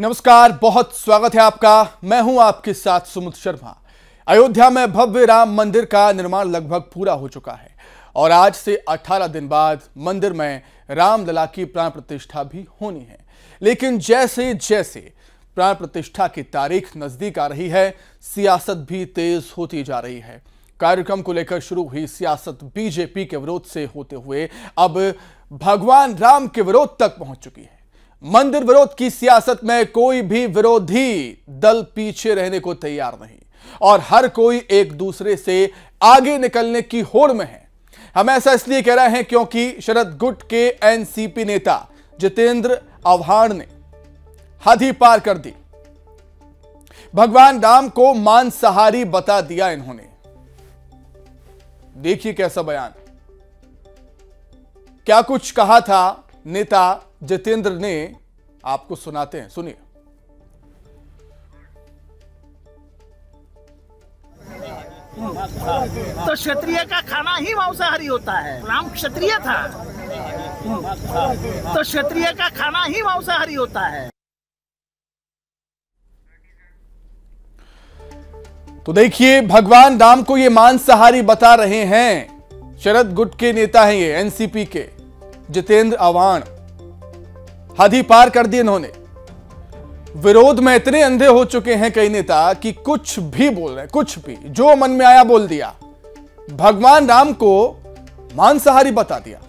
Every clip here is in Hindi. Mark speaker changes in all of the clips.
Speaker 1: नमस्कार बहुत स्वागत है आपका मैं हूं आपके साथ सुमित शर्मा अयोध्या में भव्य राम मंदिर का निर्माण लगभग पूरा हो चुका है और आज से 18 दिन बाद मंदिर में रामलला की प्राण प्रतिष्ठा भी होनी है लेकिन जैसे जैसे प्राण प्रतिष्ठा की तारीख नजदीक आ रही है सियासत भी तेज होती जा रही है कार्यक्रम को लेकर शुरू हुई सियासत बीजेपी के विरोध से होते हुए अब भगवान राम के विरोध तक पहुंच चुकी है मंदिर विरोध की सियासत में कोई भी विरोधी दल पीछे रहने को तैयार नहीं और हर कोई एक दूसरे से आगे निकलने की होड़ में है हम ऐसा इसलिए कह रहे हैं क्योंकि शरद गुट के एनसीपी नेता जितेंद्र आव्हाण ने हद ही पार कर दी भगवान राम को मांसहारी बता दिया इन्होंने देखिए कैसा बयान क्या कुछ कहा था नेता जितेंद्र ने आपको सुनाते हैं सुनिए
Speaker 2: तो क्षत्रिय का खाना ही मांसाहारी होता है राम क्षत्रिय था तो क्षत्रिय का खाना ही मांसाहारी होता है
Speaker 1: तो देखिए भगवान राम को ये मांसाहारी बता रहे हैं शरद गुट के नेता हैं ये एनसीपी के जितेंद्र आवाण हद ही पार कर दी इन्होंने विरोध में इतने अंधे हो चुके हैं कई नेता कि कुछ भी बोल रहे कुछ भी जो मन में आया बोल दिया भगवान राम को मांसाहारी बता दिया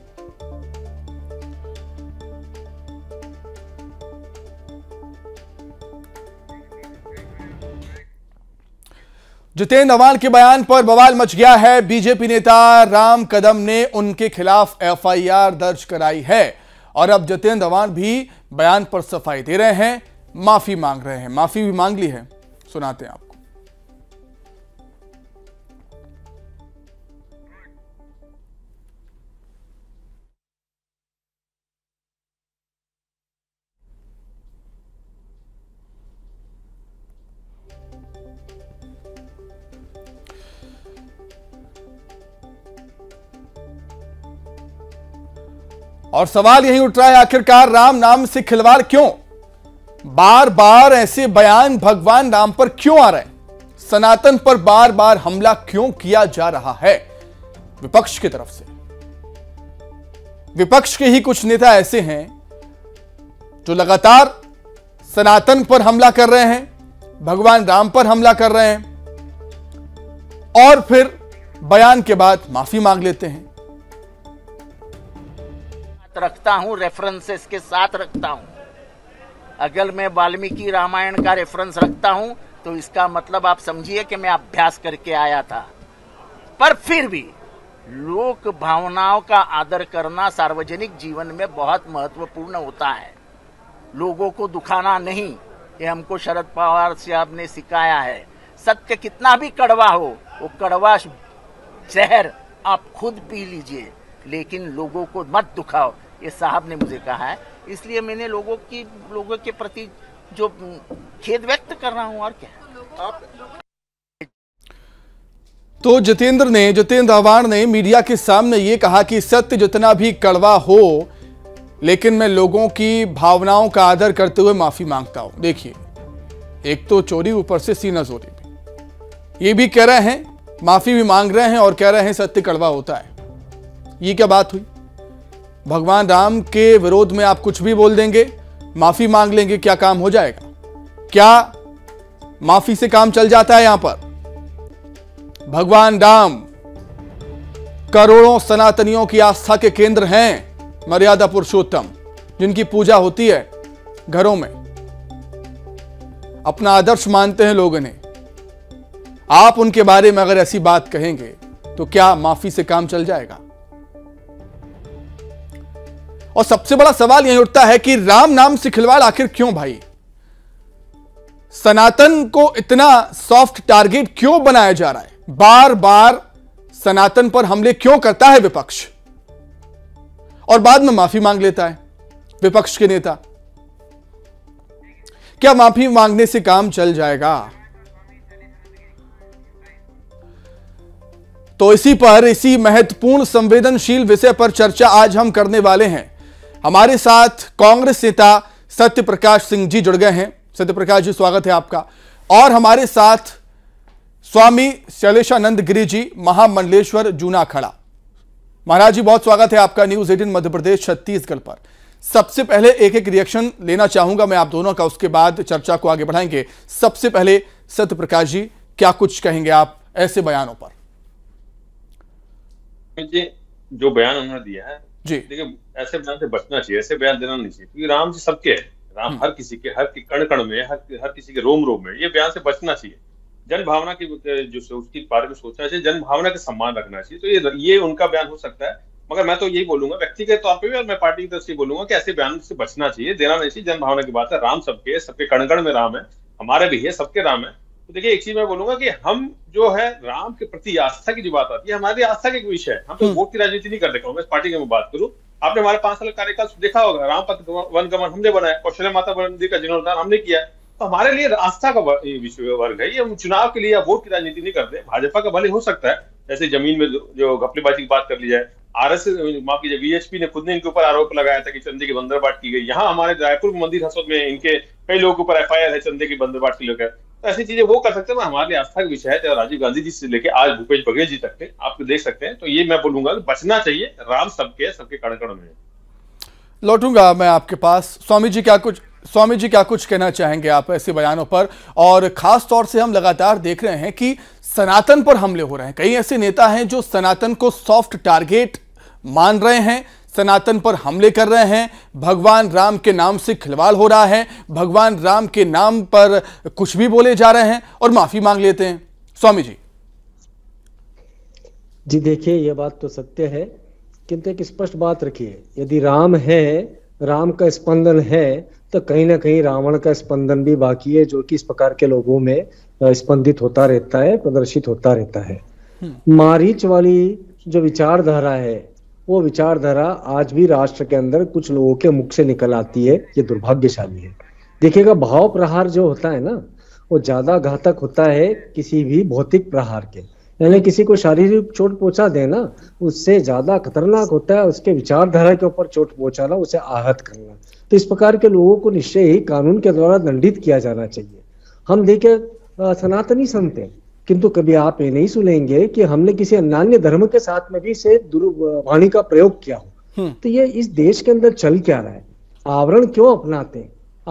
Speaker 1: जितेंद्र अवाल के बयान पर बवाल मच गया है बीजेपी नेता राम कदम ने उनके खिलाफ एफआईआर दर्ज कराई है और अब जितेंद्र अवाल भी बयान पर सफाई दे रहे हैं माफी मांग रहे हैं माफी भी मांग ली है सुनाते हैं आप और सवाल यही उठ रहा है आखिरकार राम नाम से खिलवाड़ क्यों बार बार ऐसे बयान भगवान राम पर क्यों आ रहे हैं सनातन पर बार बार हमला क्यों किया जा रहा है विपक्ष की तरफ से विपक्ष के ही कुछ नेता ऐसे हैं जो लगातार सनातन पर हमला कर रहे हैं भगवान राम पर हमला कर रहे हैं और फिर बयान के बाद माफी मांग लेते हैं
Speaker 2: रखता हूँ रेफरेंसेस के साथ रखता हूँ अगर मैं वाल्मीकि रामायण का रेफरेंस रखता हूँ तो इसका मतलब आप समझिए कि मैं अभ्यास करके आया था पर फिर भी लोक भावनाओं का आदर करना सार्वजनिक जीवन में बहुत महत्वपूर्ण होता है लोगों को दुखाना नहीं ये हमको शरद पवार साहब ने सिखाया है सत्य कितना भी कड़वा हो वो कड़वा जहर आप खुद पी लीजिए लेकिन लोगों को मत दुखाओ ये साहब ने मुझे कहा है इसलिए मैंने लोगों की लोगों के प्रति जो खेद व्यक्त कर रहा हूँ और क्या आप
Speaker 1: तो जितेंद्र ने जितेंद्र आवाण ने मीडिया के सामने ये कहा कि सत्य जितना भी कड़वा हो लेकिन मैं लोगों की भावनाओं का आदर करते हुए माफी मांगता हूं देखिए एक तो चोरी ऊपर से सीना चोरी भी ये भी कह रहे हैं माफी भी मांग रहे हैं और कह रहे हैं सत्य कड़वा होता है ये क्या बात हुई भगवान राम के विरोध में आप कुछ भी बोल देंगे माफी मांग लेंगे क्या काम हो जाएगा क्या माफी से काम चल जाता है यहां पर भगवान राम करोड़ों सनातनियों की आस्था के केंद्र हैं मर्यादा पुरुषोत्तम जिनकी पूजा होती है घरों में अपना आदर्श मानते हैं लोग इन्हें आप उनके बारे में अगर ऐसी बात कहेंगे तो क्या माफी से काम चल जाएगा और सबसे बड़ा सवाल यही उठता है कि राम नाम से खिलवाड़ आखिर क्यों भाई सनातन को इतना सॉफ्ट टारगेट क्यों बनाया जा रहा है बार बार सनातन पर हमले क्यों करता है विपक्ष और बाद में माफी मांग लेता है विपक्ष के नेता क्या माफी मांगने से काम चल जाएगा तो इसी पर इसी महत्वपूर्ण संवेदनशील विषय पर चर्चा आज हम करने वाले हैं हमारे साथ कांग्रेस नेता सत्य प्रकाश सिंह जी जुड़ गए हैं सत्य प्रकाश जी स्वागत है आपका और हमारे साथ स्वामी शैलेशानंद गिरी जी महामंडलेश्वर जूना खड़ा महाराज जी बहुत स्वागत है आपका न्यूज एटीन मध्य प्रदेश छत्तीसगढ़ पर सबसे पहले एक एक रिएक्शन लेना चाहूंगा मैं आप दोनों का उसके बाद चर्चा को आगे बढ़ाएंगे सबसे पहले सत्य प्रकाश जी क्या कुछ कहेंगे आप ऐसे बयानों पर
Speaker 3: जो बयान उन्होंने दिया है जी देखिए ऐसे बयान से बचना चाहिए ऐसे बयान देना नहीं चाहिए क्योंकि राम जी सबके है राम हम्म। हर किसी के हर के कण कण में हर हर किसी के रोम रोम में ये बयान से बचना चाहिए जन भावना की जो उसके बारे में सोचना चाहिए जन भावना का सम्मान रखना चाहिए तो ये ये उनका बयान हो सकता है मगर मैं तो यही बोलूंगा व्यक्तिगत तौर पर भी और मैं पार्टी की तरफ से बोलूंगा कि ऐसे बयान से बचना चाहिए देना नहीं चाहिए जन भावना की बात है राम सबके सबके कणकण में राम है हमारे भी है सबके राम है तो देखिए एक चीज मैं बोलूंगा कि हम जो है राम के प्रति आस्था की जो बात आती है हमारी आस्था का विषय है हम तो हम्म। वोट की राजनीति नहीं कर देखा कांग्रेस पार्टी की बात करूं आपने हमारे पांच साल कार्यकाल देखा होगा राम पथ गमन हमने बनाया कौशल माता मंदिर का जीर्णोद्धार हमने किया तो हमारे लिए आस्था का विषय वर्ग है ये हम चुनाव के लिए या वोट की राजनीति नहीं करते भाजपा का भले हो सकता है जैसे जमीन में जो घपलेबाजी की बात कर ली जाए आर एस माफ कीजिए बीएसपी ने खुद ने इनके ऊपर आरोप लगाया था कि चंदे की बंदरबाट की गई यहाँ हमारे रायपुर मंदिर हसपत में इनके कई लोगों के ऊपर एफ है चंदे की बंदरबाट की लोग तो ऐसी चीजें वो कर सकते हैं हमारे लिए आस्था का विषय है चाहे राजीव गांधी जी से लेके आज भूपेश बघेल जी तक थे आप तो देख सकते हैं तो ये मैं बोलूंगा बचना चाहिए राम सबके सबके कड़कड़ में
Speaker 1: लौटूंगा मैं आपके पास स्वामी जी क्या कुछ स्वामी जी क्या कुछ कहना चाहेंगे आप ऐसे बयानों पर और खास तौर से हम लगातार देख रहे हैं कि सनातन पर हमले हो रहे हैं कई ऐसे नेता हैं जो सनातन को सॉफ्ट टारगेट मान रहे हैं सनातन पर हमले कर रहे हैं भगवान राम के नाम से खिलवाड़ हो रहा है भगवान राम के नाम पर कुछ भी बोले जा रहे हैं और माफी मांग लेते हैं स्वामी जी
Speaker 4: जी देखिए यह बात तो सत्य है किंतु एक स्पष्ट बात रखिए यदि राम है राम का स्पंदन है तो कहीं ना कहीं रावण का स्पंदन भी बाकी है जो कि इस प्रकार के लोगों में स्पंदित होता रहता है प्रदर्शित होता रहता है हम्म। मारीच वाली जो विचारधारा है वो विचारधारा आज भी राष्ट्र के अंदर कुछ लोगों के मुख से निकल आती है ये दुर्भाग्यशाली है देखिएगा भाव प्रहार जो होता है ना वो ज्यादा घातक होता है किसी भी भौतिक प्रहार के यानी किसी को शारीरिक चोट पहुंचा देना उससे ज्यादा खतरनाक होता है उसके विचारधारा के ऊपर चोट पहुंचाना उसे आहत करना तो इस प्रकार के लोगों को निश्चय ही कानून के द्वारा दंडित किया जाना चाहिए हम देखे सनातनी संत हैं किंतु कभी आप ये नहीं सुनेंगे कि हमने किसी अन्य धर्म के साथ में भी इसे दुर्वाणी का प्रयोग किया हो हम्म। तो ये इस देश के अंदर चल क्या रहा है आवरण क्यों अपनाते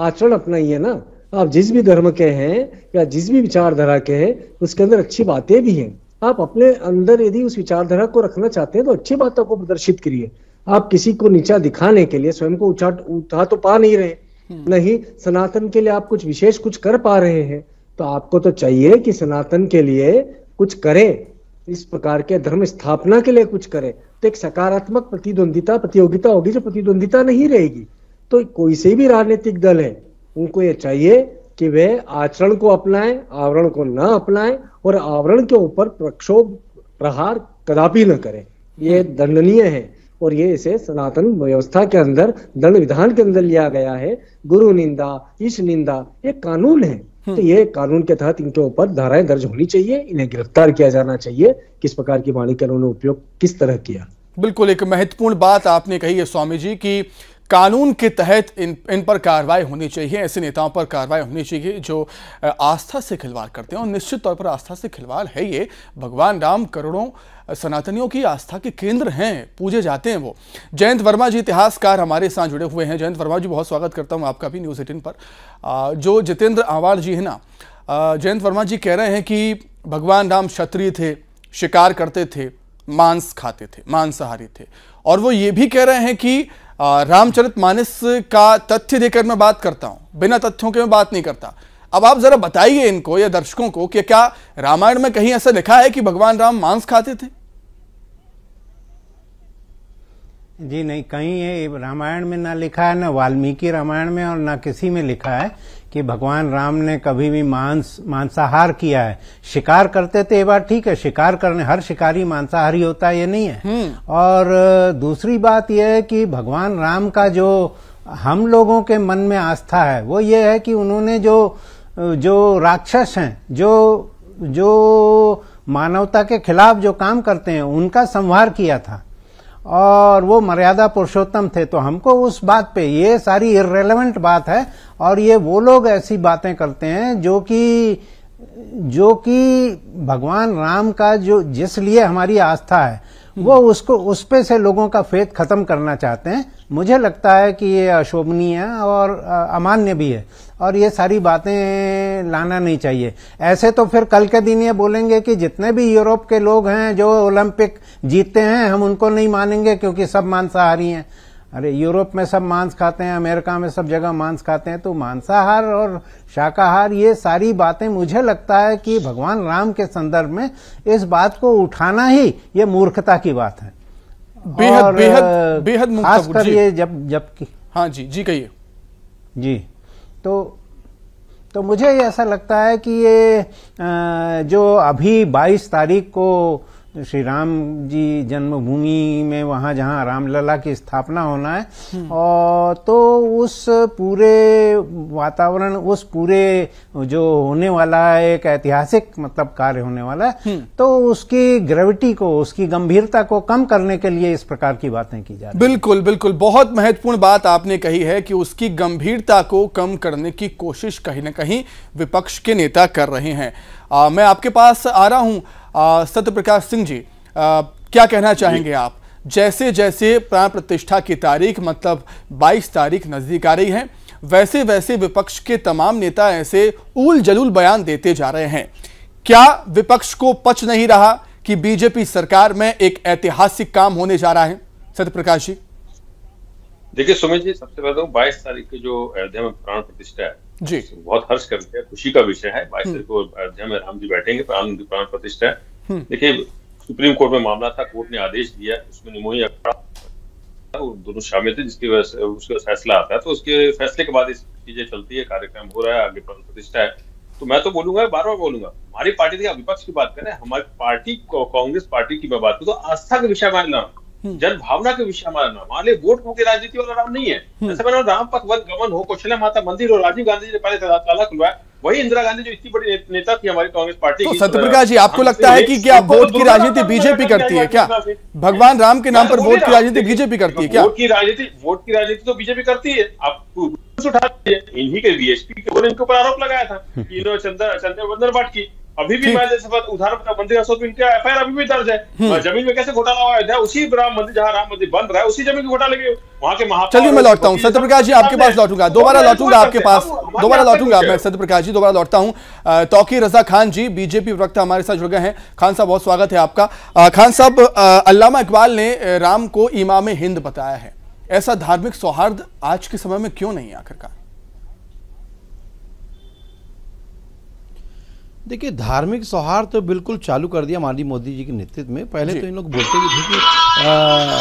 Speaker 4: आचरण अपनाइए ना आप जिस भी धर्म के हैं या जिस भी विचारधारा के हैं उसके अंदर अच्छी बातें भी हैं आप अपने अंदर यदि उस विचारधारा को रखना चाहते हैं तो अच्छी बातों को प्रदर्शित करिए आप किसी को नीचा दिखाने के लिए स्वयं को उठा उठा तो पा नहीं रहे हम्म। नहीं सनातन के लिए आप कुछ विशेष कुछ कर पा रहे हैं तो आपको तो चाहिए कि सनातन के लिए कुछ करे इस प्रकार के धर्म स्थापना के लिए कुछ करे तो एक सकारात्मक प्रतिद्वंदिता प्रतियोगिता होगी जो प्रतिद्वंदिता नहीं रहेगी तो कोई से भी राजनीतिक दल है उनको ये चाहिए कि वे आचरण को अपनाएं आवरण को ना अपनाएं और आवरण के ऊपर प्रक्षोभ प्रहार कदापि न करें ये दंडनीय है और ये इसे सनातन व्यवस्था के अंदर दंड विधान के अंदर लिया गया है गुरु निंदा ईश निंदा ये कानून है हम्म। तो ये कानून के तहत इनके ऊपर धाराएं दर्ज होनी चाहिए इन्हें गिरफ्तार किया जाना चाहिए किस प्रकार की वाणी का उन्होंने उपयोग किस तरह किया
Speaker 1: बिल्कुल एक महत्वपूर्ण बात आपने कही है स्वामी जी की कानून के तहत इन इन पर कार्रवाई होनी चाहिए ऐसे नेताओं पर कार्रवाई होनी चाहिए जो आस्था से खिलवाड़ करते हैं और निश्चित तौर पर आस्था से खिलवाड़ है ये भगवान राम करोड़ों सनातनियों की आस्था के केंद्र हैं पूजे जाते हैं वो जयंत वर्मा जी इतिहासकार हमारे साथ जुड़े हुए हैं जयंत वर्मा जी बहुत स्वागत करता हूँ आपका भी न्यूज़ एटीन पर जो जितेंद्र आवाड़ जी है ना जयंत वर्मा जी कह रहे हैं कि भगवान राम क्षत्रिय थे शिकार करते थे मांस खाते थे मांसाहारी थे और वो ये भी कह रहे हैं कि रामचरित मानस का तथ्य देकर मैं बात करता हूँ बिना तथ्यों के मैं बात नहीं करता अब आप ज़रा बताइए इनको या दर्शकों को कि क्या रामायण में कहीं ऐसा लिखा है कि भगवान राम मांस खाते थे
Speaker 2: जी नहीं कहीं ये रामायण में ना लिखा है ना वाल्मीकि रामायण में और ना किसी में लिखा है कि भगवान राम ने कभी भी मांस मांसाहार किया है शिकार करते थे ये बात ठीक है शिकार करने हर शिकारी मांसाहारी होता है ये नहीं है हम्म। और दूसरी बात यह है कि भगवान राम का जो हम लोगों के मन में आस्था है वो ये है कि उन्होंने जो जो राक्षस हैं जो जो मानवता के खिलाफ जो काम करते हैं उनका संहार किया था और वो मर्यादा पुरुषोत्तम थे तो हमको उस बात पे ये सारी इरेलीवेंट बात है और ये वो लोग ऐसी बातें करते हैं जो कि जो कि भगवान राम का जो जिस लिए हमारी आस्था है वो उसको उस पे से लोगों का फेथ खत्म करना चाहते हैं मुझे लगता है कि ये अशोभनीय है और अमान्य भी है और ये सारी बातें लाना नहीं चाहिए ऐसे तो फिर कल के दिन ये बोलेंगे कि जितने भी यूरोप के लोग हैं जो ओलंपिक जीतते हैं हम उनको नहीं मानेंगे क्योंकि सब मांसाहारी हैं अरे यूरोप में सब मांस खाते हैं अमेरिका में सब जगह मांस खाते हैं तो मांसाहार और शाकाहार ये सारी बातें मुझे लगता है कि भगवान राम के संदर्भ में इस बात को उठाना ही ये मूर्खता की बात है बेहद बेहद बेहद खासकर ये
Speaker 1: जब जबकि हाँ जी जी कहिए
Speaker 2: जी तो तो मुझे ऐसा लगता है कि ये जो अभी 22 तारीख को श्री राम जी जन्मभूमि में वहाँ जहाँ रामलला की स्थापना होना है और तो उस पूरे वातावरण उस पूरे जो होने वाला है एक ऐतिहासिक मतलब कार्य होने वाला है हम्म। तो उसकी ग्रेविटी को उसकी गंभीरता को कम करने के लिए इस प्रकार की बातें की जा रही
Speaker 1: बिल्कुल बिल्कुल बहुत महत्वपूर्ण बात आपने कही है कि उसकी गंभीरता को कम करने की कोशिश कहीं ना कहीं विपक्ष के नेता कर रहे हैं आ, मैं आपके पास आ रहा हूं सत्य प्रकाश सिंह जी आ, क्या कहना चाहेंगे आप जैसे जैसे प्राण प्रतिष्ठा की तारीख मतलब 22 तारीख नजदीक आ रही है वैसे वैसे विपक्ष के तमाम नेता ऐसे उल जलूल बयान देते जा रहे हैं क्या विपक्ष को पच नहीं रहा कि बीजेपी सरकार में एक ऐतिहासिक काम होने जा रहा है सत्य प्रकाश जी
Speaker 3: देखिए सुमित जी सबसे पहले तो बाईस तारीख की जो अयोध्या में प्राण प्रतिष्ठा है जी तो बहुत हर्ष कर दिया खुशी का विषय है बाईस हम्म। तारीख को अयोध्या में राम जी बैठेंगे प्राण प्राण प्रतिष्ठा हम्म। देखिए सुप्रीम कोर्ट में मामला था कोर्ट ने आदेश दिया उसमें निमोही अखाड़ा दोनों शामिल थे जिसकी वजह से उसका फैसला आता है तो उसके फैसले के बाद चीजें चलती है कार्यक्रम हो रहा है आगे प्राण प्रतिष्ठा है तो मैं तो बोलूंगा बार बार बोलूंगा हमारी पार्टी देखिए विपक्ष की बात करें हमारी पार्टी कांग्रेस पार्टी की मैं बात करूँ तो आस्था का विषय मान हम्म। जन भावना के विषय हमारा नाम हमारे वोट मुख्य राजनीति वाला नाम नहीं है जैसे हम्म। मैंने राम पथ वन गमन हो कौशल्या माता मंदिर हो राजीव गांधी जी ने पहले ताला खुलवाया वही इंदिरा गांधी जो इतनी बड़ी नेता थी हमारी कांग्रेस पार्टी तो सत्यप्रकाश जी आपको लगता है कि क्या वोट की राजनीति बीजेपी करती है क्या
Speaker 1: भगवान राम के नाम पर वोट की राजनीति बीजेपी करती है क्या वोट
Speaker 3: की राजनीति वोट की राजनीति तो बीजेपी करती है आप उठा इन्हीं के बीएसपी के ऊपर आरोप लगाया था चंद्र चंद्र बंदर की अभी भी मैं जैसे उधार बताऊं मंदिर अशोक इनका एफ अभी भी दर्ज है हम्म। जमीन में कैसे घोटाला हुआ है उसी राम मंदिर जहाँ राम मंदिर बन रहा है उसी जमीन के घोटाले के वहां के चलिए मैं लौटता हूँ सत्य प्रकाश जी आपके पास
Speaker 1: लौटूंगा दोबारा लौटूंगा आपके पास दोबारा लौटूंगा मैं सत्य प्रकाश जी दोबारा लौटता हूँ तोकी रजा खान जी बीजेपी प्रवक्ता हमारे साथ जुड़ गए हैं खान साहब बहुत स्वागत है आपका खान साहब अल्लामा इकबाल ने राम को इमाम हिंद बताया है ऐसा धार्मिक सौहार्द आज के समय में क्यों नहीं आखिरकार
Speaker 5: देखिए धार्मिक सौहार्द तो बिल्कुल चालू कर दिया माननीय मोदी जी के नेतृत्व में पहले तो इन लोग बोलते भी थे कि आ,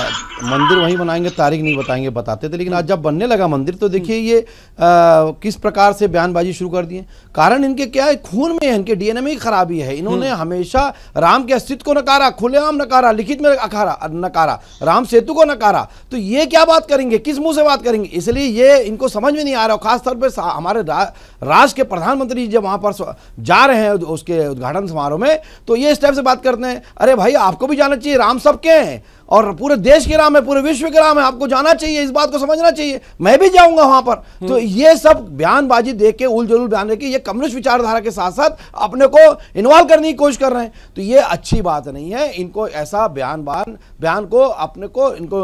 Speaker 5: मंदिर वहीं बनाएंगे तारीख नहीं बताएंगे बताते थे लेकिन आज जब बनने लगा मंदिर तो देखिए ये आ, किस प्रकार से बयानबाजी शुरू कर दिए कारण इनके क्या है खून में है इनके डीएनए में ही खराबी है इन्होंने हम्म। हमेशा राम के अस्तित्व को नकारा खुलेआम नकारा लिखित में अखारा नकारा राम सेतु को नकारा तो ये क्या बात करेंगे किस मुंह से बात करेंगे इसलिए ये इनको समझ में नहीं आ रहा खासतौर पर हमारे राष्ट्र के प्रधानमंत्री जब वहाँ पर जा रहे हैं उसके उद्घाटन समारोह में तो ये इस टाइप से बात करते हैं अरे भाई आपको भी जाना चाहिए राम सबके हैं और पूरे देश के राम है पूरे विश्व के राम है आपको जाना चाहिए इस बात को समझना चाहिए मैं भी जाऊंगा वहां पर तो हम्म। ये सब बयानबाजी देख के उल जुल बयान देखिए ये कम्युनिस्ट विचारधारा के साथ साथ अपने को इन्वॉल्व करने की कोशिश कर रहे हैं तो ये अच्छी बात नहीं है इनको ऐसा बयान बयान बयान को अपने को इनको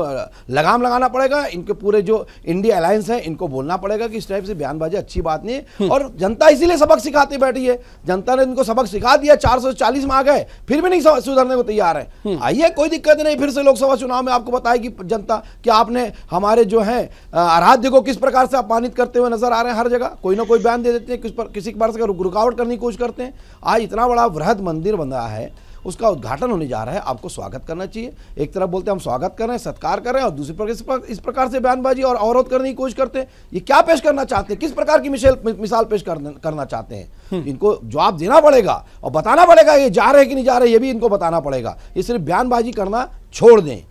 Speaker 5: लगाम लगाना पड़ेगा इनके पूरे जो इंडिया अलायंस है इनको बोलना पड़ेगा कि इस टाइप से बयानबाजी अच्छी बात नहीं है हम्म। और जनता इसीलिए सबक सिखाती बैठी है जनता ने इनको सबक सिखा दिया चार में आ गए फिर भी नहीं सुधरने को तैयार है हम्म। आइए कोई दिक्कत नहीं फिर से लोग लोकसभा चुनाव में आपको बताएगी जनता कि आपने हमारे जो है आराध्य को किस प्रकार से अपमानित करते हुए नजर आ रहे हैं हर जगह कोई ना कोई बयान दे देते हैं किस पर किसी बार से रुकावट करने की कोशिश करते हैं आज इतना बड़ा वृहद मंदिर बन रहा है उसका उद्घाटन होने जा रहा है आपको स्वागत करना चाहिए एक तरफ बोलते हैं हम स्वागत कर रहे हैं सत्कार कर रहे हैं और दूसरी प्रकार इस प्रकार से बयानबाजी और अवरोध करने की कोशिश करते हैं ये क्या पेश करना चाहते हैं किस प्रकार की मिशेल मिसाल पेश करना चाहते हैं हम्म। इनको जवाब देना पड़ेगा और बताना पड़ेगा ये जा रहे हैं कि नहीं जा
Speaker 1: रहे ये भी इनको बताना पड़ेगा ये सिर्फ बयानबाजी करना छोड़ दें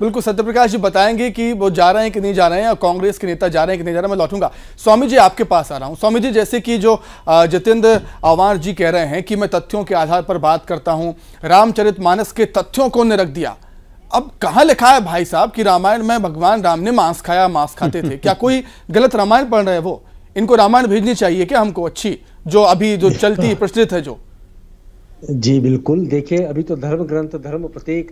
Speaker 1: बिल्कुल सत्यप्रकाश जी बताएंगे कि वो जा रहे हैं कि नहीं जा रहे हैं और कांग्रेस के नेता जा रहे हैं कि नहीं जा रहे हैं मैं लौटूंगा स्वामी जी आपके पास आ रहा हूँ स्वामी जी जैसे कि जो जितेंद्र आवार जी कह रहे हैं कि मैं तथ्यों के आधार पर बात करता हूँ रामचरित मानस के तथ्यों को रख दिया अब कहाँ लिखा है भाई साहब कि रामायण में भगवान राम ने मांस खाया मांस खाते थे क्या कोई गलत रामायण पढ़ रहे हैं वो इनको रामायण भेजनी चाहिए क्या हमको अच्छी जो अभी जो चलती हाँ। प्रचलित है जो
Speaker 4: जी बिल्कुल देखिये अभी तो धर्म ग्रंथ धर्म प्रत्येक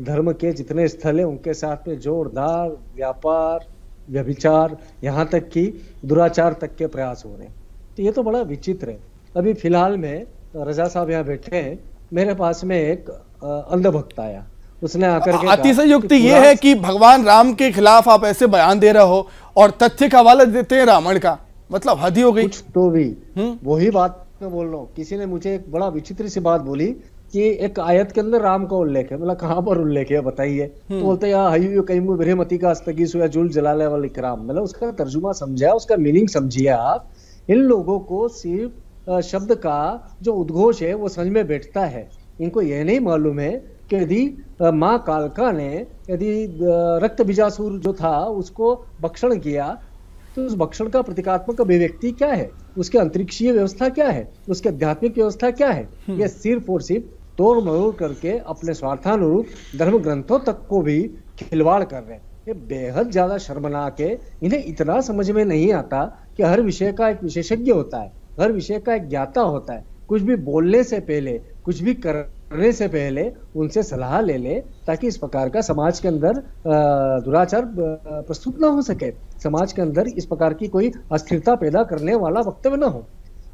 Speaker 4: धर्म के जितने स्थल हैं उनके साथ में जोरदार व्यापार व्यभिचार यहाँ तक कि दुराचार तक के प्रयास हो रहे हैं तो ये तो बड़ा विचित्र है अभी फिलहाल में रजा साहब यहाँ बैठे हैं मेरे पास में एक अंधभक्त आया उसने आकर के अतिशयुक्ति ये है कि
Speaker 1: भगवान राम के खिलाफ आप ऐसे बयान दे रहे हो और तथ्य का हवाला देते हैं रावण का
Speaker 4: मतलब हद ही हो गई कुछ तो भी हम्म। वही बात मैं बोल रहा हूँ किसी ने मुझे एक बड़ा विचित्र सी बात बोली कि एक आयत के अंदर राम का उल्लेख है मतलब कहाँ पर उल्लेख है बताइए हम्म। तो बोलते हैं हयू कई ब्रहमती का अस्तगी हुआ जुल जलाल वाल इकराम मतलब उसका तर्जुमा समझा उसका मीनिंग समझिए आप इन लोगों को सिर्फ शब्द का जो उद्घोष है वो समझ में बैठता है इनको यह नहीं मालूम है कि यदि माँ कालका ने यदि रक्त बिजासुर जो था उसको भक्षण किया तो उस भक्षण का प्रतीकात्मक अभिव्यक्ति क्या है उसके अंतरिक्षीय व्यवस्था क्या है उसके आध्यात्मिक व्यवस्था क्या है हम्म। यह सिर्फ और सिर्फ तोड़ मरोड़ करके अपने स्वार्थानुरूप धर्म ग्रंथों तक को भी खिलवाड़ कर रहे हैं ये बेहद ज्यादा शर्मनाक है इन्हें इतना समझ में नहीं आता कि हर विषय का एक विशेषज्ञ होता है हर विषय का एक ज्ञाता होता है कुछ भी बोलने से पहले कुछ भी करने से पहले उनसे सलाह ले ले ताकि इस प्रकार का समाज के अंदर दुराचार प्रस्तुत ना हो सके समाज के अंदर इस प्रकार की कोई अस्थिरता पैदा करने वाला वक्तव्य ना हो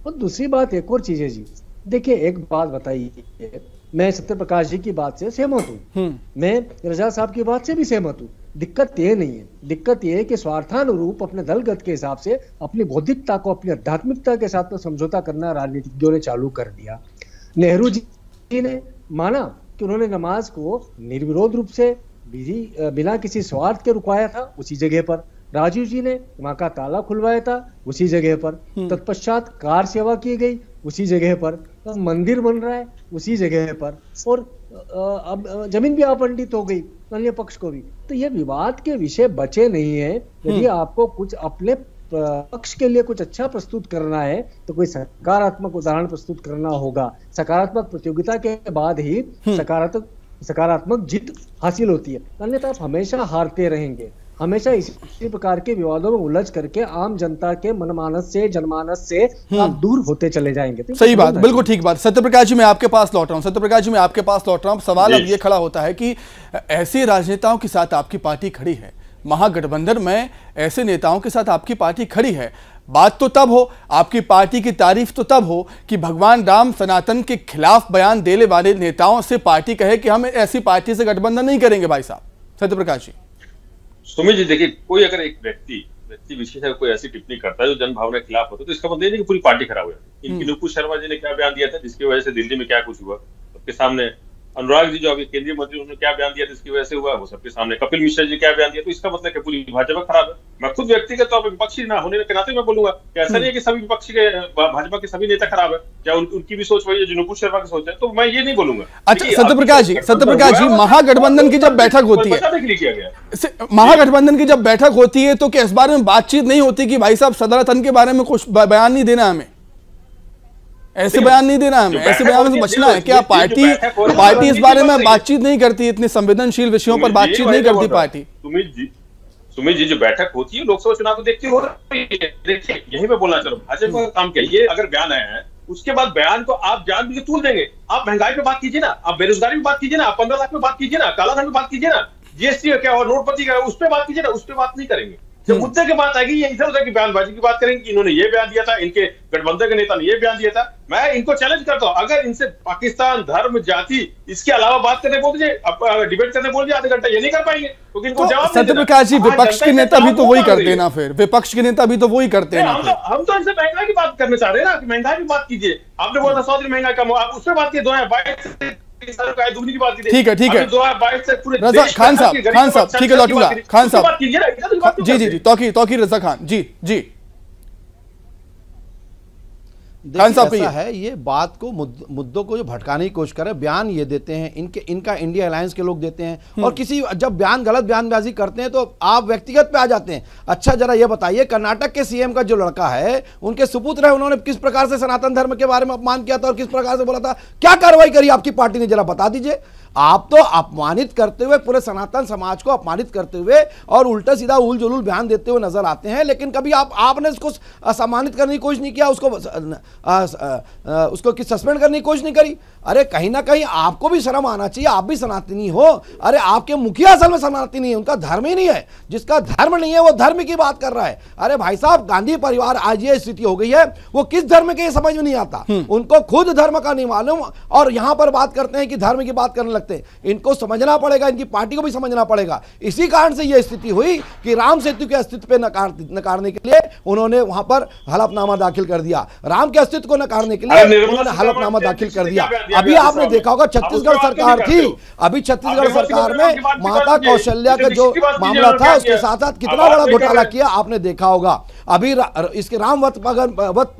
Speaker 4: और दूसरी बात एक और चीज है जी देखिए एक बात बताइए मैं सत्य प्रकाश जी की बात से सहमत हूँ हम्म। मैं रजा साहब की बात से भी सहमत हूँ दिक्कत ये नहीं है दिक्कत ये है कि स्वार्थानुरूप अपने दलगत के हिसाब से अपनी बौद्धिकता को अपनी आध्यात्मिकता के साथ में समझौता करना राजनीतिज्ञों ने चालू कर दिया नेहरू जी ने माना कि उन्होंने नमाज को निर्विरोध रूप से बिना किसी स्वार्थ के रुकवाया था उसी जगह पर राजीव जी ने वहां का ताला खुलवाया था उसी जगह पर हम्म। तत्पश्चात कार सेवा की गई उसी जगह पर मंदिर बन रहा है उसी जगह पर और अब जमीन भी आवंटित हो गई अन्य पक्ष को भी तो ये विवाद के विषय बचे नहीं है यदि हम्म। आपको कुछ अपने पक्ष के लिए कुछ अच्छा प्रस्तुत करना है तो कोई सकारात्मक उदाहरण प्रस्तुत करना होगा सकारात्मक प्रतियोगिता के बाद ही हम्म। सकारात्मक सकारात्मक जीत हासिल होती है अन्यथा आप हमेशा हारते रहेंगे हमेशा इसी प्रकार के विवादों में उलझ करके आम जनता के मनमानस से जनमानस से हम्म। आप दूर होते चले जाएंगे तो सही बात बिल्कुल ठीक बात सत्य प्रकाश जी मैं आपके पास लौट रहा
Speaker 1: हूँ सत्य प्रकाश जी मैं आपके पास लौट रहा हूँ सवाल अब ये खड़ा होता है कि ऐसे राजनेताओं के साथ आपकी पार्टी खड़ी है महागठबंधन में ऐसे नेताओं के साथ आपकी पार्टी खड़ी है बात तो तब हो आपकी पार्टी की तारीफ तो तब हो कि भगवान राम सनातन के खिलाफ बयान देने वाले नेताओं से पार्टी कहे कि हम ऐसी पार्टी से गठबंधन नहीं करेंगे भाई साहब सत्यप्रकाश जी
Speaker 3: सुमित जी देखिए कोई अगर एक व्यक्ति व्यक्ति विशेष अगर कोई ऐसी टिप्पणी करता है जो जनभावना के खिलाफ होता है तो इसका मतलब नहीं कि पूरी पार्टी खराब हो जाती इनकी हम्म। नुपुर शर्मा जी ने क्या बयान दिया था जिसकी वजह से दिल्ली में क्या कुछ हुआ सबके सामने अनुराग जी जो अभी केंद्रीय मंत्री उन्होंने क्या बयान दिया जिसकी वजह से हुआ वो सबके सामने कपिल मिश्रा जी क्या बयान दिया तो इसका मतलब पूरी भाजपा खराब है मैं खुद व्यक्तिगत तौर पर विपक्षी ना होने के नाते मैं बोलूंगा ऐसा हम्म। नहीं है कि सभी विपक्षी के भाजपा के सभी नेता खराब है या उन, उनकी भी सोच वही है जो नुपुर शर्मा की सोच है तो मैं ये नहीं बोलूंगा
Speaker 1: अच्छा सत्य प्रकाश जी तो सत्य प्रकाश जी महागठबंधन की जब बैठक होती
Speaker 3: है
Speaker 1: महागठबंधन की जब बैठक होती है तो क्या इस बारे में बातचीत नहीं होती की भाई साहब सदरथन के बारे में कुछ बयान नहीं देना हमें ऐसे बयान नहीं देना है ऐसे बयान से बचना है क्या पार्टी पार्टी इस बारे में तो बातचीत नहीं करती इतने संवेदनशील विषयों पर बातचीत नहीं करती पार्टी
Speaker 3: सुमित जी जो बैठक होती है लोकसभा चुनाव को देखते हो देखिए यही मैं बोलना चाह रहा हूँ भाजपा का काम क्या ये अगर बयान आया है उसके बाद बयान को आप जान भी तूल देंगे आप महंगाई पे बात कीजिए ना आप बेरोजगारी में बात कीजिए ना आप पंद्रह लाख में बात कीजिए ना काला धन में बात कीजिए ना जीएसटी क्या और नोटपति का उस पर बात कीजिए ना उस पर बात नहीं करेंगे जब हम्म। मुद्दे की बात आएगी ये इधर उधर की बयानबाजी की बात करेंगे कि इन्होंने ये बयान दिया था इनके गठबंधन के नेता ने ये बयान दिया था मैं इनको चैलेंज करता हूँ अगर इनसे पाकिस्तान धर्म जाति इसके अलावा बात करने बोल दीजिए डिबेट करने बोल दीजिए आधे घंटा ये नहीं कर पाएंगे क्योंकि इनको तो सत्य प्रकाश जी हाँ, विपक्ष के नेता भी तो, तो वही करते हैं ना फिर
Speaker 1: विपक्ष के नेता भी तो वही करते हैं तो,
Speaker 3: हम तो इनसे महंगाई की बात करना चाह रहे हैं ना महंगाई की बात कीजिए आपने बोला था सौ दिन महंगाई कम हो आप उससे बात की दो हजार बाईस ठीक है ठीक है रजा खान साहब खान साहब ठीक है लौटूंगा
Speaker 1: खान साहब जी जी जी तोकी तोकी रजा खान जी जी ऐसा है
Speaker 5: ये बात को मुद, मुद्दों को जो भटकाने की कोशिश कर रहे बयान ये देते हैं इनके इनका इंडिया अलायंस के लोग देते हैं हम्म। और किसी जब बयान गलत बयानबाजी करते हैं तो आप व्यक्तिगत पे आ जाते हैं अच्छा जरा ये बताइए कर्नाटक के सीएम का जो लड़का है उनके सुपुत्र है उन्होंने किस प्रकार से सनातन धर्म के बारे में अपमान किया था और किस प्रकार से बोला था क्या कार्रवाई करी आपकी पार्टी ने जरा बता दीजिए आप तो अपमानित करते हुए पूरे सनातन समाज को अपमानित करते हुए और उल्टा सीधा उल जुलूल बयान देते हुए नजर आते हैं लेकिन कभी आप आपने उसको सम्मानित करने की कोशिश नहीं किया उसको उसको कि सस्पेंड करने की कोशिश नहीं करी अरे कहीं ना कहीं आपको भी शर्म आना चाहिए आप भी सनातनी हो अरे आपके मुखिया असल में सनातनी है उनका धर्म ही नहीं है जिसका धर्म नहीं है वो धर्म की बात कर रहा है अरे भाई साहब गांधी परिवार आज ये स्थिति हो गई है वो किस धर्म के समझ में नहीं आता हम्म। उनको खुद धर्म का नहीं मालूम और यहां पर बात करते हैं कि धर्म की बात करने लगते सकते इनको समझना पड़ेगा इनकी पार्टी को भी समझना पड़ेगा इसी कारण से यह स्थिति हुई कि राम सेतु के अस्तित्व पर नकार नकारने के लिए उन्होंने वहां पर हलफनामा दाखिल कर दिया राम के अस्तित्व को नकारने के लिए उन्होंने हलफनामा दाखिल कर दिया अभी आपने देखा होगा छत्तीसगढ़ सरकार थी अभी छत्तीसगढ़ सरकार में माता कौशल्या का जो मामला था उसके साथ साथ कितना बड़ा घोटाला किया आपने देखा होगा अभी रा, इसके राम वत पगन वत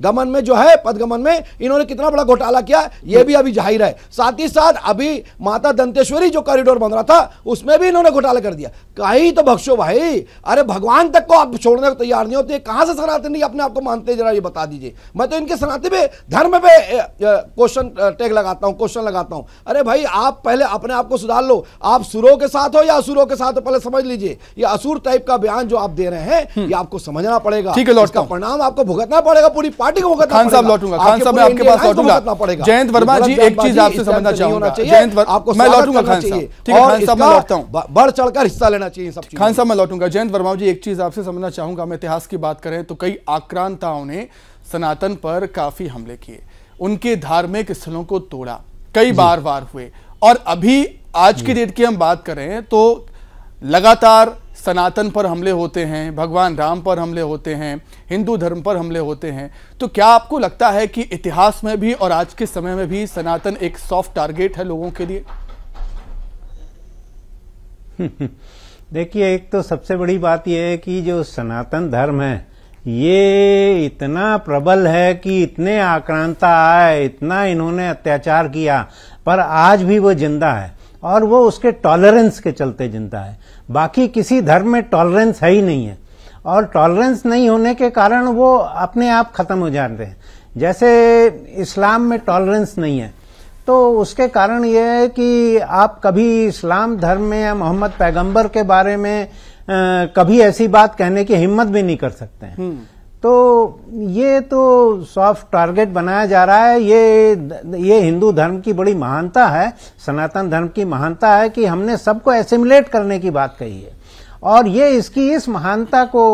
Speaker 5: गमन में जो है पदगमन में इन्होंने कितना बड़ा घोटाला किया यह भी अभी जाहिर है साथ ही साथ अभी माता दंतेश्वरी जो कॉरिडोर बन रहा था उसमें भी इन्होंने घोटाला कर दिया कहीं तो बख्शो भाई अरे भगवान तक को आप छोड़ने को तैयार नहीं होते कहां से सनातन अपने आप को मानते जरा ये बता दीजिए मैं तो इनके सनातन पे धर्म पे क्वेश्चन टैग लगाता हूँ क्वेश्चन लगाता हूँ अरे भाई आप पहले अपने आप को सुधार लो आप सुरों के साथ हो या असुरों के साथ हो पहले समझ लीजिए ये असुर टाइप का बयान जो आप दे रहे हैं ये आपको समझना पड़ेगा ठीक है लौटता परिणाम आपको भुगतना पड़ेगा पूरी पार्टी को भुगतना खान साहब लौटूंगा खान साहब मैं आपके पास लौटूंगा जयंत वर्मा जी एक चीज आपसे समझना चाहूंगा जयंत आपको मैं लौटूंगा खान साहब ठीक है खान मैं लौटता हूँ
Speaker 1: बढ़ चढ़कर हिस्सा लेना चाहिए सब खान साहब मैं लौटूंगा जयंत वर्मा जी एक चीज आपसे समझना चाहूंगा मैं इतिहास की बात करें तो कई आक्रांताओं ने सनातन पर काफी हमले किए उनके धार्मिक स्थलों को तोड़ा कई बार बार हुए और अभी आज की डेट की हम बात करें तो लगातार सनातन पर हमले होते हैं भगवान राम पर हमले होते हैं हिंदू धर्म पर हमले होते हैं तो क्या आपको लगता है कि इतिहास में भी और आज के समय में भी सनातन एक सॉफ्ट टारगेट है लोगों के लिए
Speaker 2: देखिए एक तो सबसे बड़ी बात यह है कि जो सनातन धर्म है ये इतना प्रबल है कि इतने आक्रांता आए इतना इन्होंने अत्याचार किया पर आज भी वो जिंदा है और वो उसके टॉलरेंस के चलते जिंदा है बाकी किसी धर्म में टॉलरेंस है ही नहीं है और टॉलरेंस नहीं होने के कारण वो अपने आप खत्म हो जाते हैं जैसे इस्लाम में टॉलरेंस नहीं है तो उसके कारण ये है कि आप कभी इस्लाम धर्म में या मोहम्मद पैगंबर के बारे में आ, कभी ऐसी बात कहने की हिम्मत भी नहीं कर सकते हैं हम्म। तो ये तो सॉफ्ट टारगेट बनाया जा रहा है ये ये हिंदू धर्म की बड़ी महानता है सनातन धर्म की महानता है कि हमने सबको एसिमुलेट करने की बात कही है और ये इसकी इस महानता को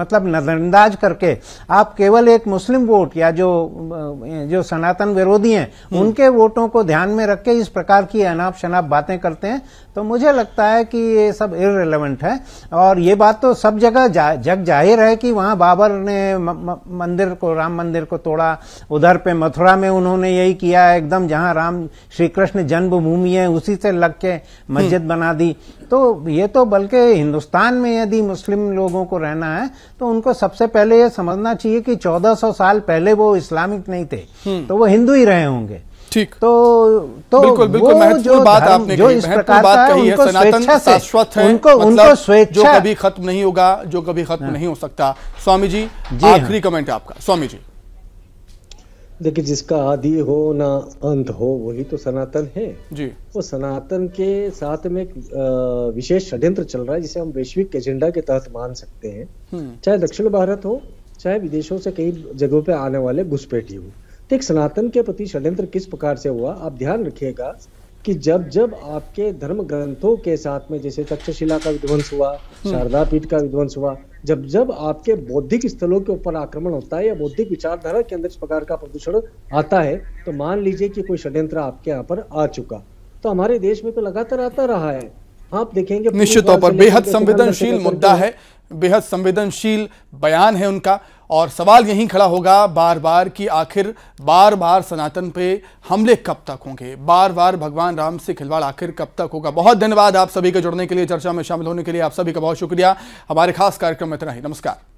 Speaker 2: मतलब नजरअंदाज करके आप केवल एक मुस्लिम वोट या जो जो सनातन विरोधी हैं हम्म। उनके वोटों को ध्यान में रख के इस प्रकार की अनाप शनाप बातें करते हैं तो मुझे लगता है कि ये सब इरेलीवेंट है और ये बात तो सब जगह जा, जग जाहिर है कि वहां बाबर ने म, म, मंदिर को राम मंदिर को तोड़ा उधर पे मथुरा में उन्होंने यही किया एकदम जहां राम श्री कृष्ण जन्मभूमि है उसी से लग के मस्जिद हम्म। बना दी तो ये तो बल्कि हिंदुस्तान में यदि मुस्लिम लोगों को रहना है तो उनको सबसे पहले ये समझना चाहिए कि 1400 साल पहले वो इस्लामिक नहीं थे हम्म। तो वो हिंदू ही रहे होंगे ठीक तो तो बिल्कुल बिल्कुल जो बात आपने जो इस प्रकार बात कही है सनातन शाश्वत है उनको मतलब उनको स्वेच्छा जो
Speaker 1: कभी खत्म नहीं होगा जो कभी खत्म हाँ। नहीं हो सकता स्वामी जी हाँ। आखिरी कमेंट आपका स्वामी जी
Speaker 4: देखिए जिसका आदि हो ना अंत हो वही तो सनातन है जी वो सनातन के साथ में एक विशेष षड्यंत्र चल रहा है जिसे हम वैश्विक एजेंडा के तहत मान सकते हैं हम्म। चाहे दक्षिण भारत हो चाहे विदेशों से कई जगहों पे आने वाले घुसपैठी हो तो एक सनातन के प्रति षड्यंत्र किस प्रकार से हुआ आप ध्यान रखिएगा कि जब जब आपके धर्म ग्रंथों के साथ में जैसे तक्षशिला का विध्वंस हुआ हम्म। शारदा पीठ का विध्वंस हुआ जब जब आपके बौद्धिक स्थलों के ऊपर आक्रमण होता है या बौद्धिक विचारधारा के अंदर इस प्रकार का प्रदूषण आता है तो मान लीजिए कि कोई षड्यंत्र आपके यहाँ पर आ चुका तो हमारे देश में तो लगातार आता रहा है आप देखेंगे निश्चित तौर पर बेहद संवेदनशील मुद्दा
Speaker 1: है बेहद संवेदनशील बयान है उनका और सवाल यहीं खड़ा होगा बार बार कि आखिर बार बार सनातन पे हमले कब तक होंगे बार बार भगवान राम से खिलवाड़ आखिर कब तक होगा बहुत धन्यवाद आप सभी के जुड़ने के लिए चर्चा में शामिल होने के लिए आप सभी का बहुत शुक्रिया हमारे खास कार्यक्रम में इतना ही नमस्कार